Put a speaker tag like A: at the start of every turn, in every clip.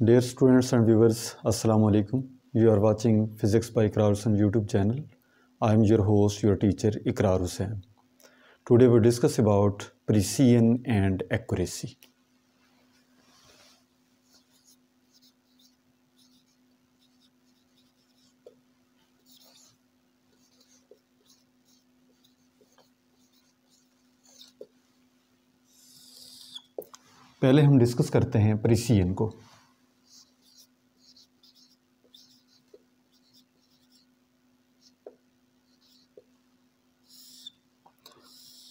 A: Dare students and viewers अस्सलाम you are watching physics by Ikrar Hussain YouTube channel I am your host your teacher Ikrar Hussain today we discuss about precision and accuracy पहले हम discuss करते हैं precision को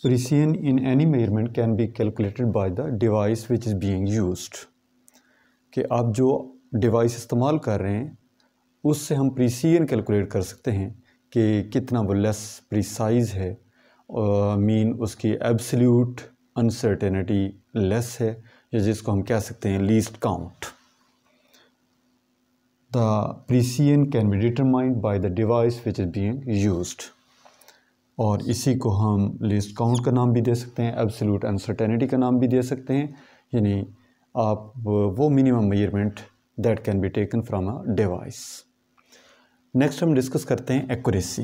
A: Precision in any measurement can be calculated by the device which is being used. कि आप जो device इस्तेमाल कर रहे हैं उससे हम प्रीसीन कैलकुलेट कर सकते हैं कि कितना वो लेस प्रिसाइज है मीन उसकी एब्सल्यूट अनसर्टेनिटी लेस है या जिसको हम कह सकते हैं least count the precision can be determined by the device which is being used और इसी को हम लिस्ट काउंट का नाम भी दे सकते हैं एब्सोल्यूट अनसर्टेनिटी का नाम भी दे सकते हैं यानी आप वो minimum measurement that can be taken from a device next हम डिस्कस करते हैं accuracy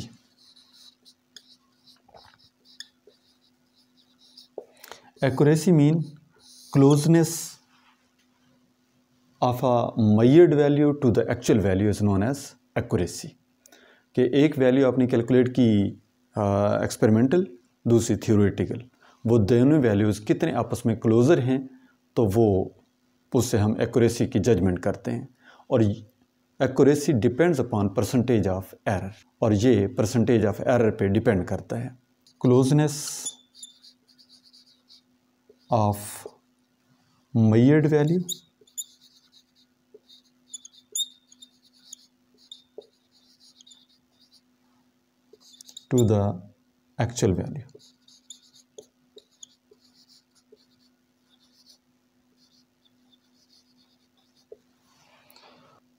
A: accuracy mean closeness of a measured value to the actual value is known as accuracy कि एक वैल्यू आपने कैलकुलेट की एक्सपेरिमेंटल दूसरी थियोरेटिकल वो दोनों वैल्यूज़ कितने आपस में क्लोज़र हैं तो वो उससे हम एक्यूरेसी की जजमेंट करते हैं और accuracy depends upon percentage of error और ये परसेंटेज ऑफ एरर पे डिपेंड करता है closeness of measured value to the actual value.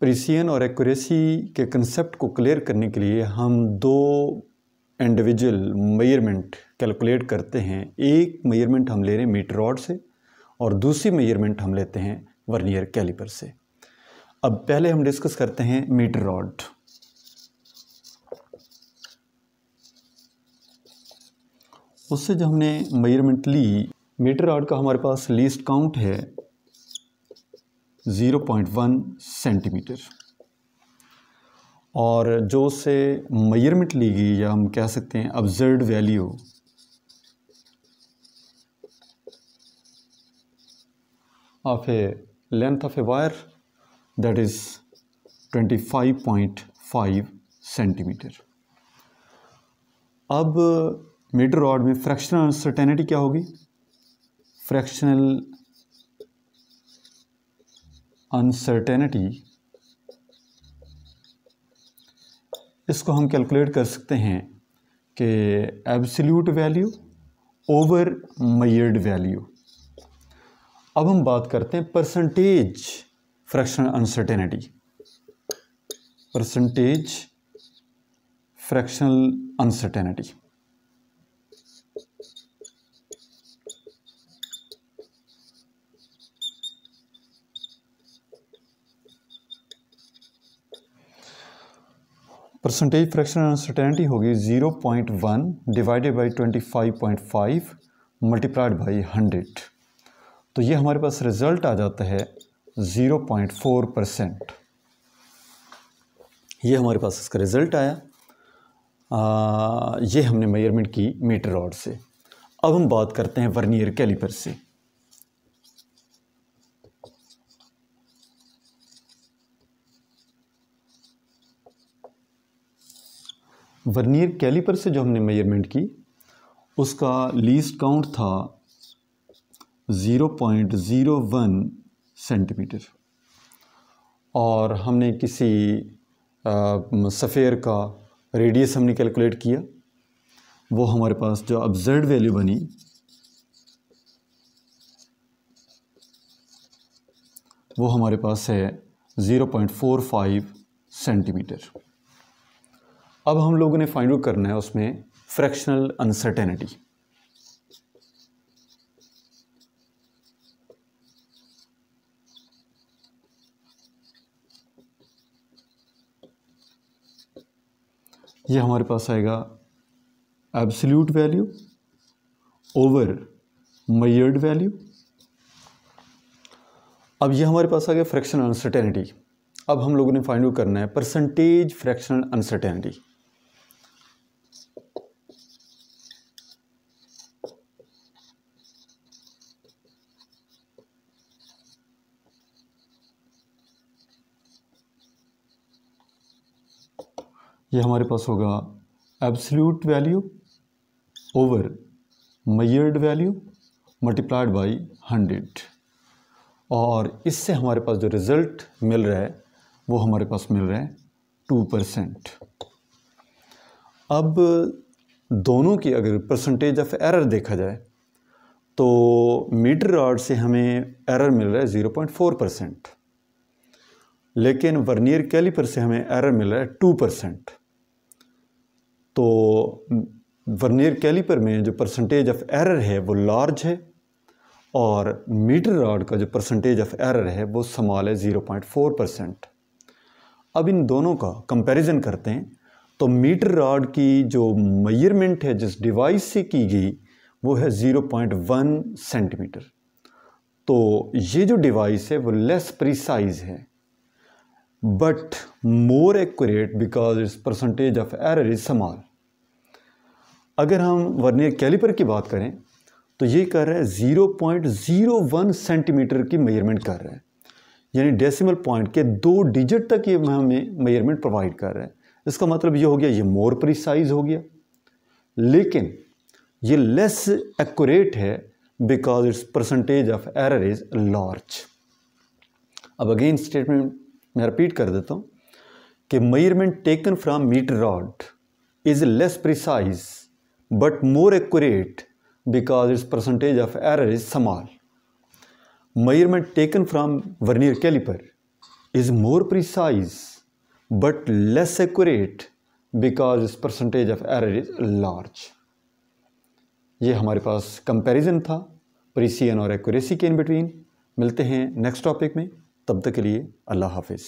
A: Precision और एक्यूरेसी के कंसेप्ट को क्लियर करने के लिए हम दो इंडिविजुअल मेयरमेंट कैलकुलेट करते हैं एक मेयरमेंट हम ले रहे हैं मीटर रॉड से और दूसरी मेयरमेंट हम लेते हैं वर्नियर कैलिपर से अब पहले हम डिस्कस करते हैं मीटर रॉड उससे जो हमने मेजरमेंट ली मीटर आर्ट का हमारे पास लीस्ट काउंट है ज़ीरो पॉइंट वन सेंटीमीटर और जो से मेजरमेंट ली गई या हम कह सकते हैं observe value of a length of a wire that is 25.5 centimetre अब मीटर रॉड में फ्रैक्शनल अनसर्टेनिटी क्या होगी फ्रैक्शनल अनसर्टेनिटी इसको हम कैलकुलेट कर सकते हैं कि absolute value over measured value अब हम बात करते हैं percentage fractional uncertainty percentage fractional uncertainty percentage fraction uncertainty होगी 0.1 डिवाइडेड बाई 25.5 मल्टीप्लाइड बाई 100 तो ये हमारे पास रिज़ल्ट आ जाता है 0.4 परसेंट ये हमारे पास इसका रिज़ल्ट आया आ, ये हमने मेजरमेंट की मीटर रॉड से अब हम बात करते हैं वर्नियर कैलिपर से वर्नियर कैलीपर से जो हमने मेजरमेंट की उसका लीस्ट काउंट था zero point zero one centimetre और हमने किसी सफ़ेर का रेडियस हमने कैलकुलेट किया वो हमारे पास जो ऑब्जर्व वैल्यू बनी वो हमारे पास है zero point four five centimetre अब हम लोगों ने फाइंड आउट करना है उसमें फ्रैक्शनल अनसर्टेनिटी ये हमारे पास आएगा absolute value over measured value अब ये हमारे पास आ गया फ्रैक्शनल अनसर्टेनिटी अब हम लोगों ने फाइंड आउट करना है परसेंटेज फ्रैक्शनल अनसर्टेनिटी ये हमारे पास होगा absolute value over measured value multiplied by hundred और इससे हमारे पास जो रिज़ल्ट मिल रहा है वो हमारे पास मिल रहा है टू परसेंट अब दोनों की अगर परसेंटेज ऑफ एरर देखा जाए तो मीटर रॉड से हमें एरर मिल रहा है ज़ीरो पॉइंट फोर परसेंट लेकिन वर्नियर कैलिपर से हमें एरर मिल रहा है टू परसेंट तो वर्नियर कैलिपर में जो परसेंटेज ऑफ एरर है वो लार्ज है और मीटर रॉड का जो परसेंटेज ऑफ एरर है वो समाल है ज़ीरो पॉइंट फोर परसेंट अब इन दोनों का कंपैरिजन करते हैं तो मीटर रॉड की जो मेयरमेंट है जिस डिवाइस से की गई वो है ज़ीरो पॉइंट वन सेंटीमीटर तो ये जो डिवाइस है वो लेस प्रिसाइज है but more accurate because its percentage of error is small अगर हम वर्नियर कैलिपर की बात करें तो ये कर रहा है zero point zero one centimetre की मेजरमेंट कर रहा है यानी डेसिमल पॉइंट के दो डिजिट तक ये हमें मेजरमेंट प्रोवाइड कर रहा है इसका मतलब ये हो गया ये मोर प्रिसाइज हो गया लेकिन ये लेस एक्यूरेट है because its percentage of error is large अब अगेन स्टेटमेंट मैं रिपीट कर देता हूँ कि measurement taken from metre rod is less precise but more accurate because its percentage of error is small. Measurement taken from vernier caliper is more precise but less accurate because its percentage of error is large. ये हमारे पास comparison था precision और accuracy के in between मिलते हैं next topic में तब तक के लिए अल्लाह हाफिज़